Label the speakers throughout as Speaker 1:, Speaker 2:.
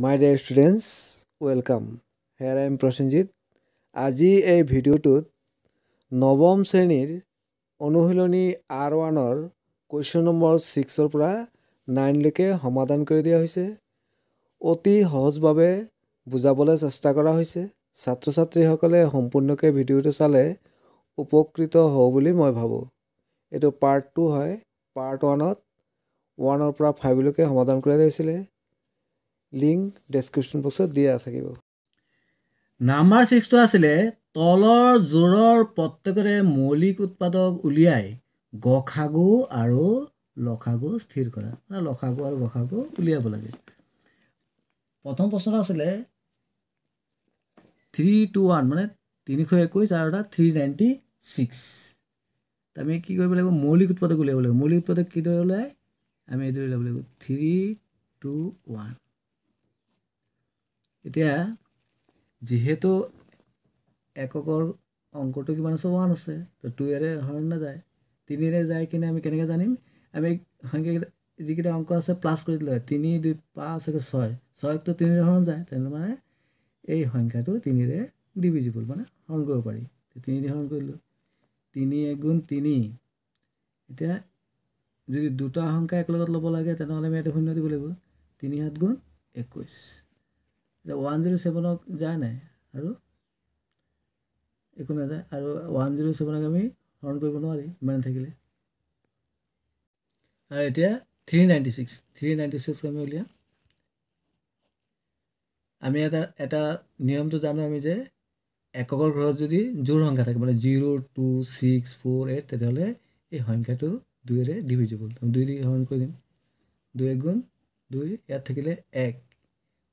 Speaker 1: my dear students welcome here I am Prasenjit আজি এই ভিডিঅ'টোত নৱম শ্ৰেণীৰ অনুশীলনী আৰ ওৱানৰ কুৱেশ্যন নম্বৰ ছিক্সৰ পৰা নাইনলৈকে সমাধান কৰি দিয়া হৈছে অতি সহজভাৱে বুজাবলৈ চেষ্টা কৰা হৈছে ছাত্ৰ ছাত্ৰীসকলে সম্পূৰ্ণকৈ ভিডিঅ'টো চালে উপকৃত হওঁ বুলি মই ভাবোঁ এইটো পাৰ্ট টু হয় পাৰ্ট ওৱানত ওৱানৰ পৰা ফাইভলৈকে সমাধান কৰি দিয়া হৈছিলে লিংক ডেছক্ৰিপশ্যন বক্সত দিয়া থাকিব নাম্বাৰ ছিক্সটো আছিলে তলৰ জোৰৰ প্ৰত্যেকৰে মৌলিক উৎপাদক উলিয়াই গখাগু আৰু লখাগু স্থিৰ কৰা লখাগু আৰু গখাগু উলিয়াব লাগে প্ৰথম প্ৰশ্নটো আছিলে থ্ৰী টু ওৱান মানে তিনিশ একৈছ আৰু এটা থ্ৰী নাইণ্টি ছিক্স আমি কি কৰিব লাগিব মৌলিক উৎপাদক উলিয়াব লাগিব মৌলিক উৎপাদক কিদৰে ওলায় আমি এইদৰে উলিয়াব লাগিব থ্ৰী টু ওৱান এতিয়া যিহেতু এককৰ অংকটো কিমান আছে ওৱান আছে তো টুৱেৰে হৰণ নাযায় তিনিৰে যায় কিনে আমি কেনেকৈ জানিম আমি সংখ্যাকেইটা যিকেইটা অংক আছে প্লাছ কৰি দিলোঁ হয় তিনি দুই পাঁচ একে ছয় ছয়কটো তিনিৰে হৰণ যায় তেনে মানে এই সংখ্যাটো তিনিৰে ডিভিজিবল মানে হৰণ কৰিব পাৰি তিনিৰে হৰণ কৰিলোঁ তিনি এগুণ তিনি এতিয়া যদি দুটা সংখ্যা একেলগত ল'ব লাগে তেনেহ'লে আমি এইটো শূন্য দিব লাগিব তিনি সাত গুণ একৈছ যে ওৱান জিৰ' ছেভেনক যায় নাই আৰু একো নাযায় আৰু ওৱান জিৰ' ছেভেনক আমি হৰণ কৰিব নোৱাৰি ইমান থাকিলে আৰু এতিয়া three ninety six three ninety ছিক্সক আমি উলিয়াম আমি এটা এটা নিয়মটো জানো আমি যে এককৰ ঘৰত যদি জোৰ সংখ্যা থাকে মানে zero' two six four eight তেতিয়াহ'লে এই সংখ্যাটো দুয়েৰে ডিভিজিবল দুই দি হৰণ কৰি দিম দুই এক গুণ দুই ইয়াত থাকিলে এক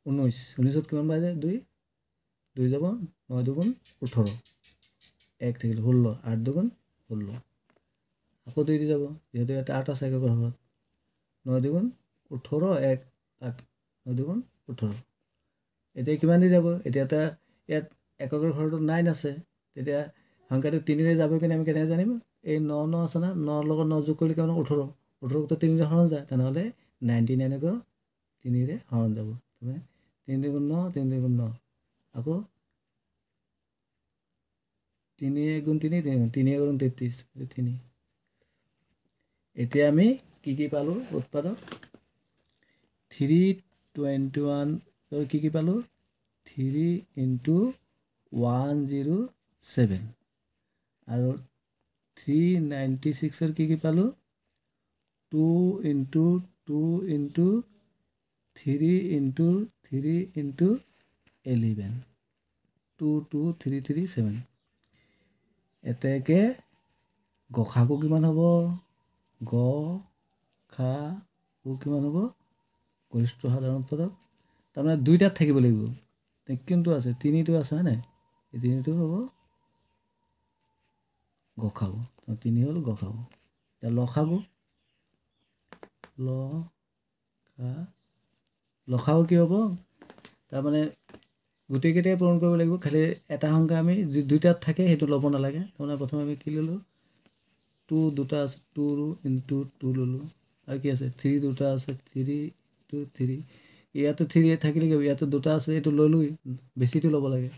Speaker 1: ঊনৈছ ঊনৈছত কিমান বাজে দুই দুই যাব ন দুগুণ ওঠৰ এক থাকিল ষোল্ল আঠ দুগুণ ষোল্ল আকৌ দুই দি যাব যিহেতু ইয়াতে আঠ আছে একেবাৰে ঘৰত ন দুগুণ ওঠৰ এক আঠ ন দুগুণ ওঠৰ এতিয়া কিমান দি যাব এতিয়া ইয়াত একগৰ ঘৰটো নাইন আছে তেতিয়া সংখ্যাটো তিনিৰে যাব কিনে আমি কেনেকৈ জানিম এই ন ন আছে না নৰ লগত ন যোগ কৰিলে কেমন ওঠৰ ওঠৰটো তিনিৰে হৰণ যায় তেনেহ'লে নাইণ্টি নাইনকৈ তিনিৰে হৰণ যাব তিনি দুগুণ ন তিনি দুগুণ ন আকৌ তিনি গুণ তিনি তিনি এগুণ তেত্ৰিছ তিনি এতিয়া আমি কি কি পালোঁ উৎপাদক থ্ৰী টুৱেণ্টি ওৱান কি কি পালোঁ three into one zero' seven আৰু থ্ৰী নাইণ্টি ছিক্সৰ কি কি পালোঁ two into two into three into three into eleven two two three three seven এতেকে গ খাকো কিমান হ'ব গ খাকো কিমান হ'ব গৰিষ্ঠ সাধাৰণ পদক তাৰমানে দুইটাত থাকিব লাগিব কোনটো আছে তিনিটো আছে হয়নে এই তিনিটো হ'ব গ খাব তিনি হ'ল গ খাব এতিয়া ল খাব ল লখাও কি হ'ব তাৰমানে গোটেইকেইটাই পূৰণ কৰিব লাগিব খালী এটা সংখ্যা আমি দুইটাত থাকে সেইটো ল'ব নালাগে তাৰমানে প্ৰথমে আমি কি ল'লোঁ টু দুটা আছে টু ৰু ইণ্টু টু ল'লোঁ আৰু কি আছে থ্ৰী দুটা আছে থ্ৰী টু থ্ৰী ইয়াতো থ্ৰী থাকিলে কি হ'ব ইয়াতো দুটা আছে এইটো লৈ বেছিটো ল'ব লাগে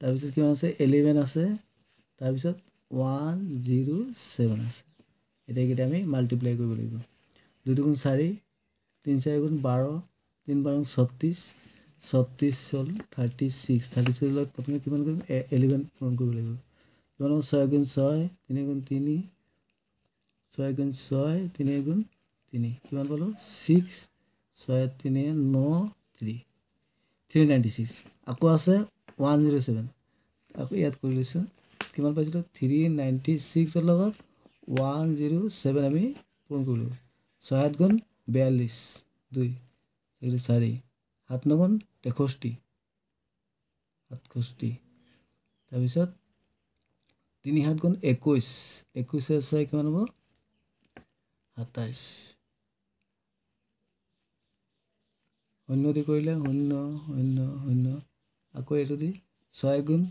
Speaker 1: তাৰপিছত কিমান আছে এলেভেন আছে তাৰপিছত ওৱান জিৰ' ছেভেন আছে এতিয়া আমি মাল্টিপ্লাই কৰিব লাগিব দুই দুগুণ চাৰি তিনি চাৰি গুণ বাৰ তিনি বাৰ গুণ ছত্ৰিছ ছত্ৰিছ হ'ল থাৰ্টি ছিক্স থাৰ্টি ছিক্স ছিক্সত প্ৰথমে কিমান কৰিম এলেভেন পূৰণ কৰিব লাগিব ছয় গুণ ছয় তিনি গুণ তিনি ছয় গুণ ছয় তিনি গুণ তিনি কিমান পালোঁ ছিক্স ছয় তিনি ন থ্ৰী থ্ৰী নাইণ্টি ছিক্স আকৌ আছে ওৱান জিৰ' ছেভেন আকৌ ইয়াত কৰি লৈছোঁ কিমান পাইছিলোঁ থ্ৰী নাইণ্টি ছিক্সৰ লগত ওৱান জিৰ' ছেভেন আমি পূৰণ কৰিলোঁ ছয় সাত গুণ বিয়াল্লিছ দুই চাৰি সাত নগণ তেষষ্ঠি সাতষষ্ঠি তাৰপিছত তিনি সাত গুণ একৈছ একৈছে ছয় কিমান হ'ব সাতাইছ শূন্য দি কৰিলে শূন্য শূন্য শূন্য আকৌ এইটো দি ছয় গুণ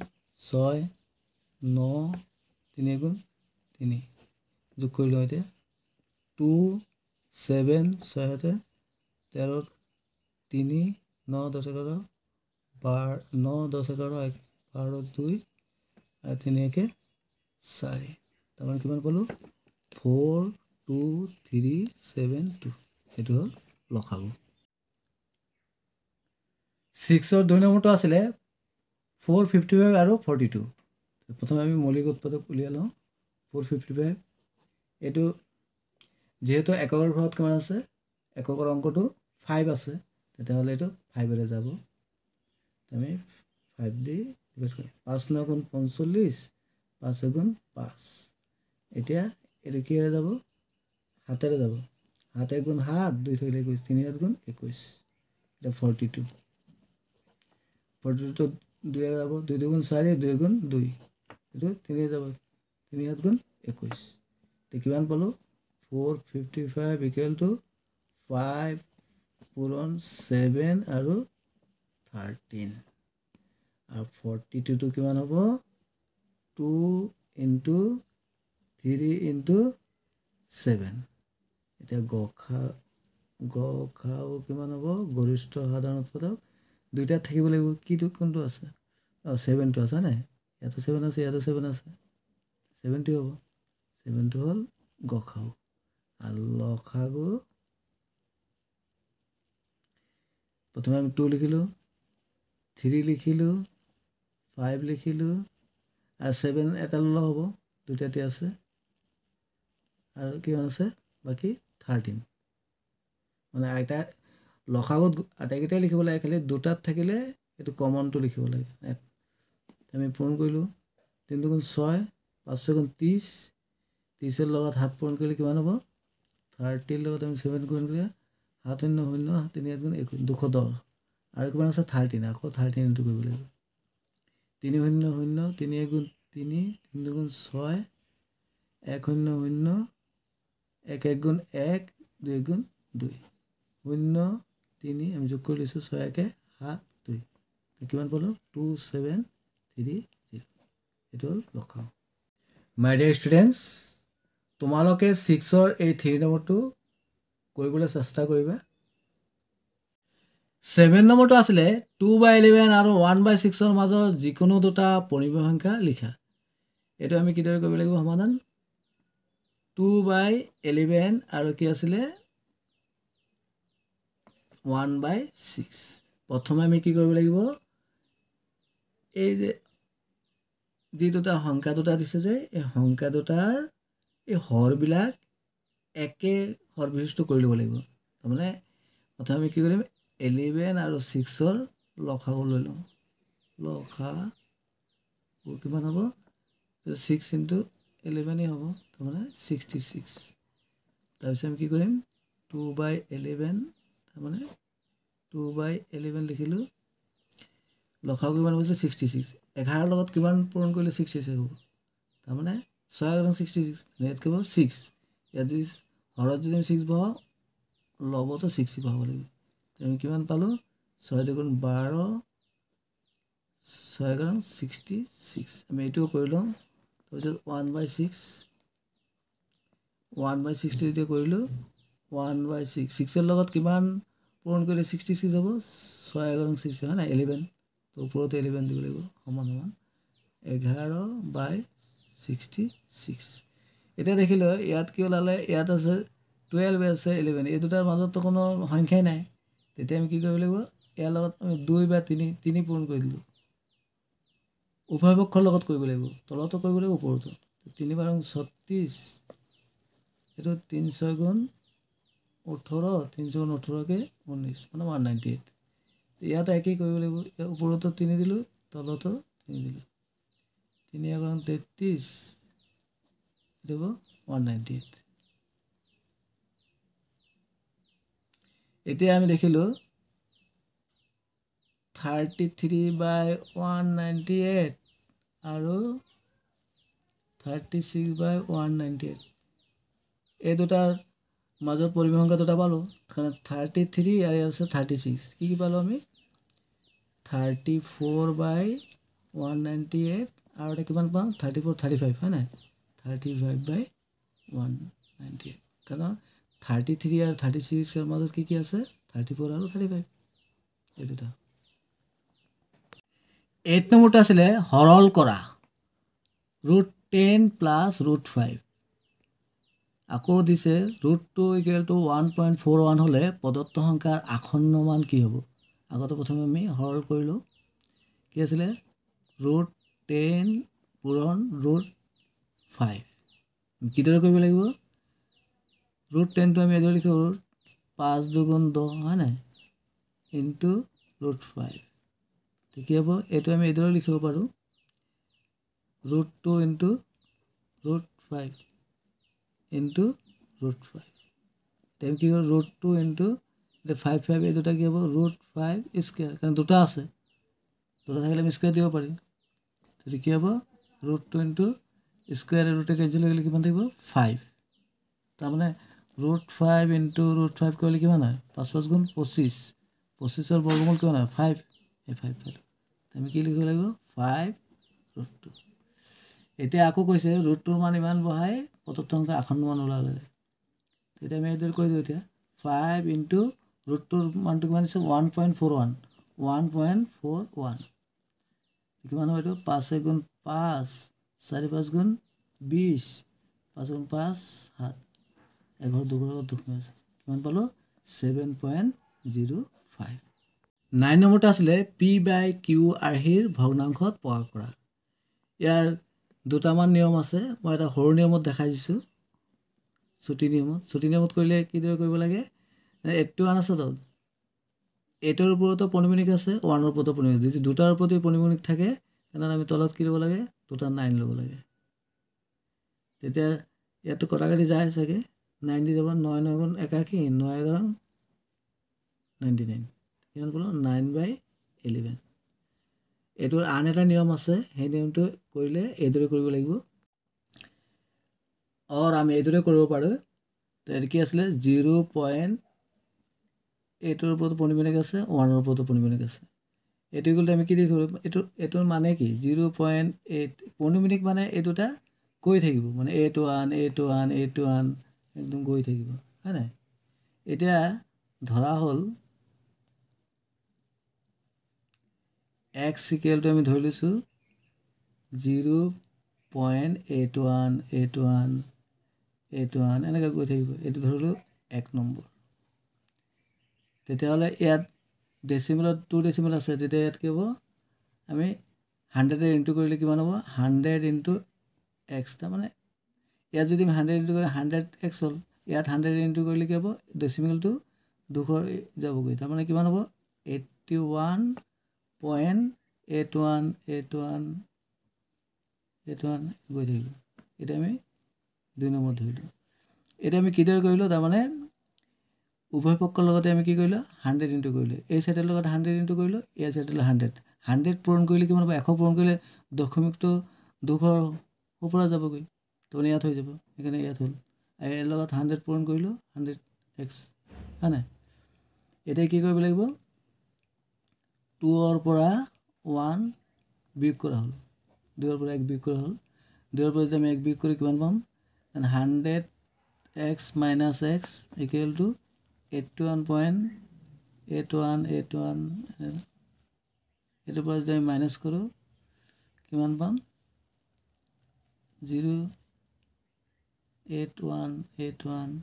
Speaker 1: ছয় ন তিনি গুণ তিনি যোগ কৰিলোঁ এতিয়া টু ছেভেন ছয় তেৰ তিনি ন দহ এঘাৰ বাৰ ন দহ এঘাৰ এক বাৰ দুই তিনিকে চাৰি তাৰমানে কিমান পালোঁ four two three seven two সেইটো হ'ল লখাবু ছিক্সৰ দুই নম্বৰটো আছিলে ফ'ৰ ফিফটি ফাইভ আৰু ফৰ্টি টু প্ৰথমে আমি মৌলিক উৎপাদক উলিয়াই লওঁ ফ'ৰ ফিফটি ফাইভ এইটো যিহেতু এককৰ ঘৰত কিমান আছে এককৰ অংকটো ফাইভ আছে তেতিয়াহ'লে এইটো ফাইভেৰে যাব আমি ফাইভ দি পাঁচ ন গুণ পঞ্চল্লিছ পাঁচ এগুণ পাঁচ এতিয়া এইটো কিহেৰে যাব সাতেৰে যাব সাত এগুণ সাত দুই থাকিলে একৈছ তিনি সাত গুণ একৈছ এতিয়া ফৰ্টি টু ফৰ্টি টুটো দুইৰে যাব দুই দুগুণ চাৰি দুই গুণ দুই এইটো তিনি যাব তিনি সাত গুণ একৈছ এতিয়া কিমান পালোঁ four fifty five equal to five পূৰণ ছেভেন আৰু থাৰ্টিন আৰু ফৰ্টি টুটো কিমান হ'ব two into three into seven এতিয়া গখা গখাও কিমান হ'ব গৰিষ্ঠ সাধাৰণ উৎপাদক দুইটাত থাকিব লাগিব কিটো কোনটো আছে অঁ ছেভেনটো আছে নাই ইয়াতো ছেভেন আছে ইয়াতো ছেভেন আছে ছেভেনটো হ'ব ছেভেনটো হ'ল গখাও আর লখাগো প্রথমে আমি টু লিখিল থ্রি লিখিল ফাইভ লিখিল আর সেভেন এটা ল হব দুটাতে আছে আর কি আছে বাকি থার্টিন মানে এটা লখাগত আটাইকেইটাই লিখিব লাগে খালি দুটাত থাকিলে এইটো কমনটো লিখিব লাগে আমি পূৰণ কৰিলোঁ তিনি দুগুণ ছয় পাঁচ ছয় গুণ ত্ৰিছ ত্রিশের লগত হাত পূৰণ কৰিলে কিমান হ'ব থাৰ্টিৰ লগত আমি ছেভেন কৰি কৰিলে সাত শূন্য শূন্য তিনি সাত শূন্য দুশ দহ আৰু কিমান আছে থাৰ্টিন আকৌ থাৰ্টিন এইটো কৰিব লাগিব তিনি শূন্য শূন্য তিনি এক গুণ তিনি তিনি দুগুণ ছয় এক শূন্য শূন্য এক এক গুণ এক দুই এক গুণ দুই শূন্য তিনি আমি যোগ কৰি লৈছোঁ ছয় একে সাত দুই কিমান পালোঁ টু ছেভেন থ্ৰী জিৰ' এইটো হ'ল খাওঁ মাই ডিয়াৰ ষ্টুডেণ্টছ তোমালোকে ছিক্সৰ এই থ্ৰী নম্বৰটো কৰিবলৈ চেষ্টা কৰিবা ছেভেন নম্বৰটো আছিলে টু বাই ইলেভেন আৰু ওৱান বাই ছিক্সৰ মাজৰ যিকোনো দুটা পৰিমাণ সংখ্যা লিখা এইটো আমি কিদৰে কৰিব লাগিব সমাধান টু বাই ইলেভেন আৰু কি আছিলে ওৱান বাই ছিক্স প্ৰথমে আমি কি কৰিব লাগিব এই যে যি দুটা সংখ্যা দুটা দিছে যে এই সংখ্যা দুটাৰ এই হৰবিলাক একে শৰ কৰি ল'ব লাগিব তাৰমানে প্ৰথমে আমি কি কৰিম এলেভেন আৰু ছিক্সৰ লখাগু লৈ লওঁ লখা কিমান হ'ব ছিক্স ইণ্টু এলেভেনেই হ'ব তাৰমানে ছিক্সটি ছিক্স তাৰপিছত আমি কি কৰিম টু বাই এলেভেন তাৰমানে টু বাই এলেভেন লিখিলোঁ লখাগু কিমান হৈছিলে ছিক্সটি ছিক্স এঘাৰৰ লগত কিমান পূৰণ কৰিলে ছিক্সটি ছিক্স হ'ব তাৰমানে ছয় আৰু ছিক্সটি ছিক্স ৰেড কৰিব ছিক্স ইয়াত যদি হৰত যদি আমি ছিক্স বহাওঁ লগতো ছিক্সটি বহাব লাগিব আমি কিমান পালোঁ ছয় দুগুণ বাৰ ছয় গ্ৰাম ছিক্সটি ছিক্স আমি এইটোও কৰি লওঁ তাৰপিছত one by six one by sixty যেতিয়া কৰিলোঁ ওৱান বাই ছিক্স ছিক্সৰ লগত কিমান পূৰণ কৰিলে ছিক্সটি ছিক্স হ'ব ছয় এঘাৰ ছিক্সটি হয় নাই ইলেভেন ত' ওপৰতে ইলেভেন দিব লাগিব সমান সমান এঘাৰ বাই ছিক্সটি ছিক্স এতিয়া দেখিলোঁ ইয়াত কি ওলালে ইয়াত আছে টুৱেলভ আছে ইলেভেন এই দুটাৰ মাজততো কোনো সংখ্যাই নাই তেতিয়া আমি কি কৰিব লাগিব ইয়াৰ লগত আমি দুই বা তিনি তিনি পূৰণ কৰি দিলোঁ উভয়পক্ষৰ লগত কৰিব লাগিব তলতো কৰিব লাগিব ওপৰতো তিনিবাৰ ছত্ৰিছ এইটো তিনি ছয় গুণ ওঠৰ তিনি ছয় গুণ ওঠৰকৈ ঊনৈছ মানে ওৱান নাইণ্টি এইট ইয়াতো একেই কৰিব লাগিব ওপৰতো তিনি দিলোঁ তলতো তিনি দিলোঁ তিন এখন তেত্রিশ দেব ওয়ান নাইনটি এইট এতিয়া আমি দেখিলোঁ thirty three by one ninety eight আৰু thirty six by one ninety eight এই দুটাৰ মাজত পৰিৱেশ সংখ্যা দুটা পালোঁ কাৰণ থাৰ্টি থ্ৰী আৰু আছে থাৰ্টি ছিক্স কি কি পালোঁ আমি thirty four by one ninety eight আৰু এটা কিমান পাওঁ থাৰ্টি ফ'ৰ থাৰ্টি ফাইভ হয় নাই thirty five by one ninety eight কাৰণ থাৰ্টি থ্ৰী আৰু থাৰ্টি ছিক্সৰ মাজত কি কি আছে থাৰ্টি ফ'ৰ আৰু থাৰ্টি ফাইভ এই দুটা এইট নম্বৰটো আছিলে সৰল কৰা root ten plus root five আকৌ দিছে ৰুট টু ইকুৱেলটো ওৱান পইণ্ট ফ'ৰ ওৱান হ'লে প্ৰদত্ত সংখ্যাৰ আসন্নমান কি হ'ব আগতে প্ৰথমে আমি সৰল কৰিলোঁ কি আছিলে ৰুট টেন পূৰণ ৰুট ফাইভ কিদৰে কৰিব লাগিব ৰুট টেনটো আমি এইদৰে লিখিব ৰুট পাঁচ দুগুণ দহ হয় নাই ইনটু ৰুট ফাইভ ঠিকে হ'ব এইটো আমি এইদৰে লিখিব পাৰোঁ root two into root five into root five তেওঁ কি কৰোঁ ৰুট টু ইনটু এতিয়া ফাইভ ফাইভ এই দুটা কি হ'ব ৰুট ফাইভ স্কেয়াৰ কাৰণ দুটা আছে দুটা থাকিলে আমি স্কেয়াৰ দিব পাৰিম যদি কি হ'ব ৰুট টু ইণ্টু স্কুৱেৰ ৰুটে কেঞ্চেল কৰিলে কিমান থাকিব ফাইভ তাৰমানে root five into root five কৰিলে কিমান হয় পাঁচ পাঁচ গুণ পঁচিছ পঁচিছৰ বৰ্গমূল কিমান হয় ফাইভ এই ফাইভ ফাইভ আমি কি লিখিব লাগিব ফাইভ ৰুট টু এতিয়া আকৌ কৈছে ৰুটটোৰ মান ইমান বঢ়াই পতককৈ আসন্নমান ওলালে তেতিয়া আমি সেইদৰে কৈ দিওঁ এতিয়া ফাইভ ইণ্টু ৰুটটোৰ মানটো কিমান দিছে one point four one one point four one কিমান হয় এইটো পাঁচ এগুণ পাঁচ চাৰি পাঁচ গুণ বিছ পাঁচ গুণ পাঁচ সাত এঘৰ দুঘৰ দুখন আছে কিমান পালোঁ seven point zero' five nine নম্বৰটো আছিলে পি বাই কিউ আৰ্হিৰ ভগ্নাংশত প্ৰকাশ কৰা ইয়াৰ দুটামান নিয়ম আছে মই এটা সৰু নিয়মত দেখাই দিছোঁ চুটি নিয়মত চুটি নিয়মত কৰিলে কিদৰে কৰিব লাগে এইটো আন আছে তাত এইটোৰ ওপৰতো পনিমনিক আছে ওৱানৰ ওপৰতো পনিমনিক যদি দুটাৰ ওপৰতো পনিমনিক থাকে তেনেহ'লে আমি তলত কি ল'ব লাগে দুটা নাইন ল'ব লাগে তেতিয়া ইয়াততো কটাকাটি যায় চাগে নাইণ্টি দি যাব নয় নয় গুণ একাশী নয় এগাৰ নাইণ্টি নাইন কিমান ক'লোঁ নাইন বাই ইলেভেন এইটোৰ আন এটা নিয়ম আছে সেই নিয়মটো কৰিলে এইদৰে কৰিব লাগিব অৰ আমি এইদৰে কৰিব পাৰোঁ তেতিয়া কি আছিলে জিৰ' পইণ্ট এইটোৰ ওপৰতো পৰিমাণে আছে ওৱানৰ ওপৰতো পৰিমাণে আছে এইটো কৰিলে আমি কি দেখিবলৈ এইটো এইটোৰ মানে কি জিৰ' পইণ্ট এইট পনিমিনিক মানে এই দুটা গৈ থাকিব মানে A two one A two one A two one একদম গৈ থাকিব হয় নাই এতিয়া ধৰা হ'ল এক্স চিকেলটো আমি ধৰি লৈছোঁ zero' point A two one A two one A two one এনেকৈ গৈ থাকিব এইটো ধৰিলোঁ এক নম্বৰ তেতিয়াহ'লে ইয়াত ডেচিমেলত টু ডেচিমেল আছে তেতিয়া ইয়াত কি হ'ব আমি হাণ্ড্ৰেডে ইণ্টু কৰিলে কিমান হ'ব হাণ্ড্ৰেড ইনটু এক্স তাৰমানে ইয়াত যদি আমি হাণ্ড্ৰেড ইনটু কৰিলে হাণ্ড্ৰেড এক্স হ'ল ইয়াত হাণ্ড্ৰেড ইণ্টু কৰিলে কি হ'ব ডেচিমেলটো দুশ যাবগৈ তাৰমানে কিমান হ'ব eighty one point eight one eight one eight one গৈ থাকিলোঁ এতিয়া আমি দুই নম্বৰত ধৰিলোঁ এতিয়া আমি কিদৰে কৰিলোঁ তাৰমানে উভয় পক্ষৰ লগতে আমি কি কৰিলোঁ হাণ্ড্ৰেড ইণ্টু কৰিলোঁ এই চাইডৰ লগত হাণ্ড্ৰেড ইণ্টু কৰিলোঁ এই চাইডৰ লগত হাণ্ড্ৰেড হাণ্ড্ৰেড পূৰণ কৰিলে কিমান হ'ব এশ পূৰণ কৰিলে দশমিকটো দুশ ওপৰত যাবগৈ তাৰমানে ইয়াত হৈ যাব সেইকাৰণে ইয়াত হ'ল ইয়াৰ লগত হাণ্ড্ৰেড পূৰণ কৰিলোঁ হাণ্ড্ৰেড এক্স হয় নাই এতিয়া কি কৰিব লাগিব টুৰ পৰা ওৱান বিয়োগ কৰা হ'ল দুয়ৰ পৰা এক বিয়োগ কৰা হ'ল দুয়ৰ পৰা যদি আমি এক বিয়োগ কৰি কিমান পাম hundred x minus x equal to eight one point eight one eight one এইটোৰ পৰা যদি আমি মাইনাছ কৰোঁ কিমান পাম zero' eight one eight one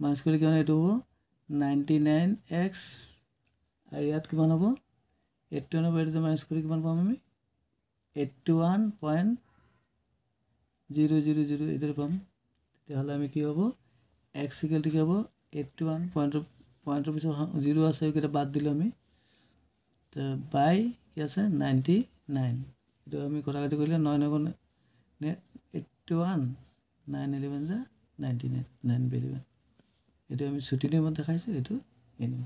Speaker 1: minus কৰিলে কিমান এইটো হ'ব নাইণ্টি নাইন এক্স আৰু ইয়াত কিমান হ'ব এইটটো ওৱানৰ পৰা এইটো মাইনাছ কৰি কিমান পাম আমি eighty one point zero' zero' zero' এইদৰে পাম তেতিয়াহ'লে আমি কি হ'ব এক্স ইকেলটো কি হ'ব এইটটি ওৱান পইণ্টৰ পইণ্টৰ পিছত জিৰ' আছে সেইকেইটা বাদ দিলোঁ আমি বাই কি আছে নাইণ্টি নাইন এইটো আমি কথা কাটি কৰিলে নয় নগণ নে এইটটি ওৱান নাইন ইলেভেন যে নাইণ্টি নাইন নাইন ইলেভেন এইটো আমি ছুটি নিয়মত দেখাইছোঁ এইটো এনিম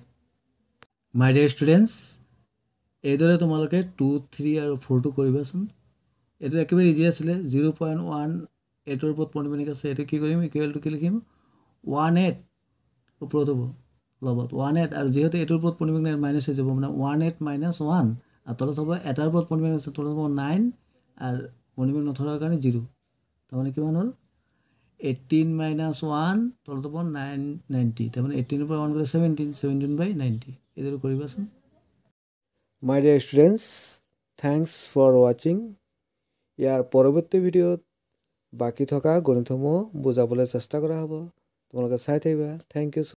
Speaker 1: মাই ডিয়াৰ ষ্টুডেণ্টছ এইদৰে তোমালোকে টু থ্ৰী আৰু ফ'ৰটো কৰিবাচোন এইটো একেবাৰে ইজি আছিলে জিৰ' পইণ্ট ওৱান এইটৰ ওপৰত পইণ্ট আছে এইটো কি কৰিম ইকুৱেলটো কি লিখিম ওৱান এইট ওপৰত হ'ব লগত ওৱান এইট আৰু যিহেতু এইটোৰ ওপৰত পনিমিক মাইনাছ হৈ যাব মানে ওৱান এইট মাইনাছ ওৱান আৰু তলত হ'ব এটাৰ ওপৰত পনিমিক আছে তলত হ'ব নাইন আৰু পনিমিক নথকাৰ কাৰণে জিৰ' তাৰমানে কিমান হ'ল এইটিন মাইনাছ ওৱান তলত হ'ব নাইন নাইণ্টি তাৰমানে এইটিনৰ পৰা one by seventeen seventeen by ninety এইদৰে কৰিবাচোন my dear students thanks for ৱাচিং ইয়াৰ পৰৱৰ্তী ভিডিঅ'ত বাকী থকা গণিতসমূহ বুজাবলৈ চেষ্টা কৰা হ'ব তোমালোকে চাই থাকিবা থেংক ইউ